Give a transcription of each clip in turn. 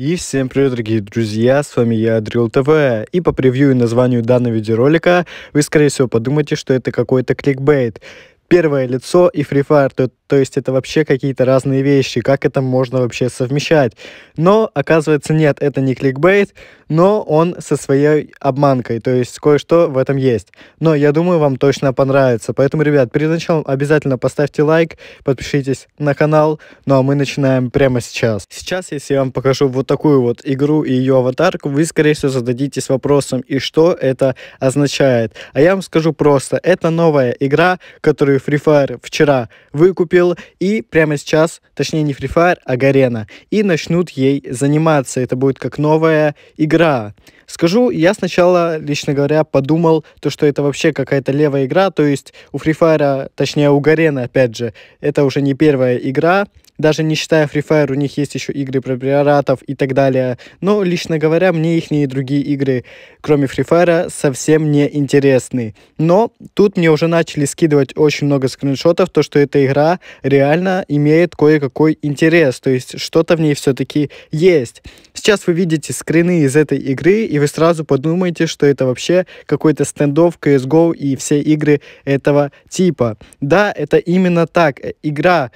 И всем привет, дорогие друзья, с вами я, Дрил ТВ. И по превью и названию данного видеоролика вы, скорее всего, подумаете, что это какой-то кликбейт первое лицо и Free Fire, то, то есть это вообще какие-то разные вещи, как это можно вообще совмещать. Но, оказывается, нет, это не кликбейт, но он со своей обманкой, то есть кое-что в этом есть. Но я думаю, вам точно понравится. Поэтому, ребят, перед началом обязательно поставьте лайк, подпишитесь на канал, ну а мы начинаем прямо сейчас. Сейчас, если я вам покажу вот такую вот игру и ее аватарку, вы, скорее всего, зададитесь вопросом, и что это означает. А я вам скажу просто, это новая игра, которую который Free Fire вчера выкупил, и прямо сейчас, точнее не Free Fire, а Гарена, и начнут ей заниматься. Это будет как новая игра. Скажу, я сначала, лично говоря, подумал, то, что это вообще какая-то левая игра, то есть у Free Fire, точнее у Гарена, опять же, это уже не первая игра, даже не считая Free Fire, у них есть еще игры про пиратов и так далее. Но, лично говоря, мне их и другие игры, кроме Free Fire, совсем не интересны. Но тут мне уже начали скидывать очень много скриншотов, то, что эта игра реально имеет кое-какой интерес, то есть что-то в ней все-таки есть. Сейчас вы видите скрины из этой игры, и вы сразу подумаете, что это вообще какой-то стендов CSGO и все игры этого типа. Да, это именно так. Э, игра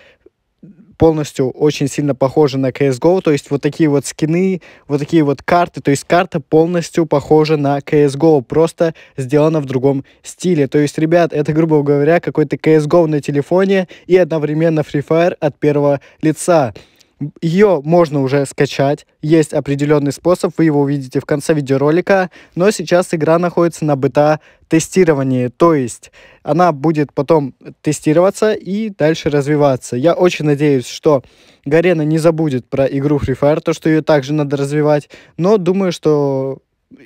полностью очень сильно похожа на CSGO, то есть вот такие вот скины, вот такие вот карты, то есть карта полностью похожа на CSGO, просто сделана в другом стиле. То есть, ребят, это, грубо говоря, какой-то CSGO на телефоне и одновременно Free Fire от первого лица. Ее можно уже скачать, есть определенный способ, вы его увидите в конце видеоролика, но сейчас игра находится на бета-тестировании, то есть она будет потом тестироваться и дальше развиваться. Я очень надеюсь, что Гарена не забудет про игру Free Fire, то, что ее также надо развивать, но думаю, что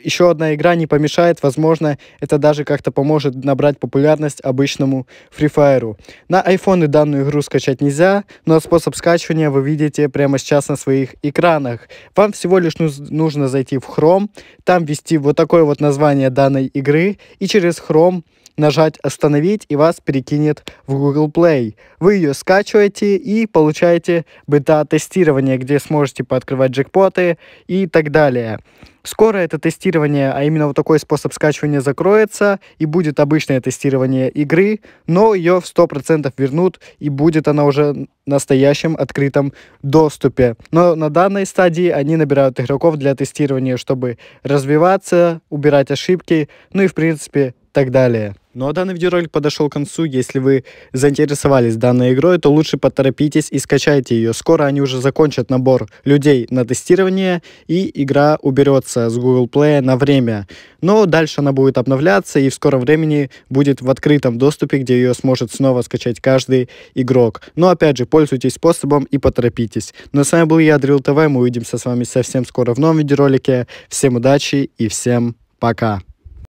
еще одна игра не помешает, возможно, это даже как-то поможет набрать популярность обычному Free Fire. На iPhone данную игру скачать нельзя, но способ скачивания вы видите прямо сейчас на своих экранах. Вам всего лишь нужно зайти в Chrome, там ввести вот такое вот название данной игры и через Chrome нажать «Остановить» и вас перекинет в Google Play. Вы ее скачиваете и получаете бета-тестирование, где сможете пооткрывать джекпоты и так далее. Скоро это тестирование, а именно вот такой способ скачивания закроется, и будет обычное тестирование игры, но ее в 100% вернут, и будет она уже настоящем открытом доступе. Но на данной стадии они набирают игроков для тестирования, чтобы развиваться, убирать ошибки, ну и в принципе так далее. Ну а данный видеоролик подошел к концу. Если вы заинтересовались данной игрой, то лучше поторопитесь и скачайте ее. Скоро они уже закончат набор людей на тестирование, и игра уберется с Google Play на время. Но дальше она будет обновляться, и в скором времени будет в открытом доступе, где ее сможет снова скачать каждый игрок. Но опять же, пользуйтесь способом и поторопитесь. Но с вами был я, Дрил ТВ. Мы увидимся с вами совсем скоро в новом видеоролике. Всем удачи и всем пока.